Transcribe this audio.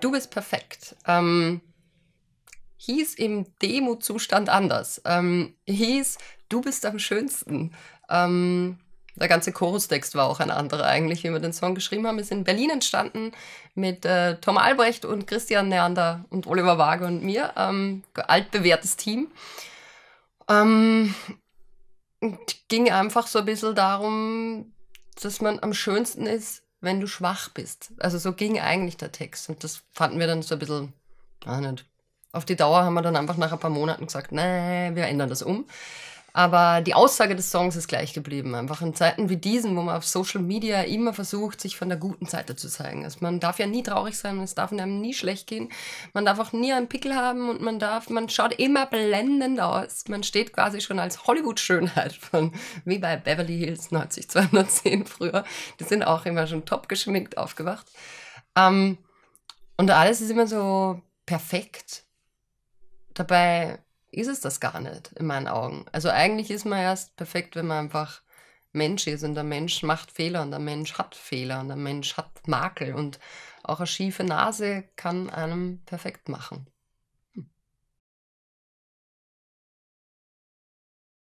Du bist perfekt. Ähm, hieß im Demo-Zustand anders. Ähm, hieß, du bist am schönsten. Ähm, der ganze Chorustext war auch ein anderer eigentlich, wie wir den Song geschrieben haben. Ist in Berlin entstanden mit äh, Tom Albrecht und Christian Neander und Oliver Waage und mir. Ähm, altbewährtes Team. Ähm, ging einfach so ein bisschen darum, dass man am schönsten ist, wenn du schwach bist. Also so ging eigentlich der Text. Und das fanden wir dann so ein bisschen, ah nicht. Auf die Dauer haben wir dann einfach nach ein paar Monaten gesagt, nee, wir ändern das um. Aber die Aussage des Songs ist gleich geblieben. Einfach in Zeiten wie diesen, wo man auf Social Media immer versucht, sich von der guten Seite zu zeigen. Also man darf ja nie traurig sein, es darf einem nie schlecht gehen. Man darf auch nie einen Pickel haben und man darf, man schaut immer blendend aus. Man steht quasi schon als Hollywood-Schönheit von, wie bei Beverly Hills 90 210 früher. Die sind auch immer schon top geschminkt aufgewacht. Ähm, und alles ist immer so perfekt. Dabei ist es das gar nicht, in meinen Augen. Also eigentlich ist man erst perfekt, wenn man einfach Mensch ist und der Mensch macht Fehler und der Mensch hat Fehler und der Mensch hat Makel und auch eine schiefe Nase kann einem perfekt machen.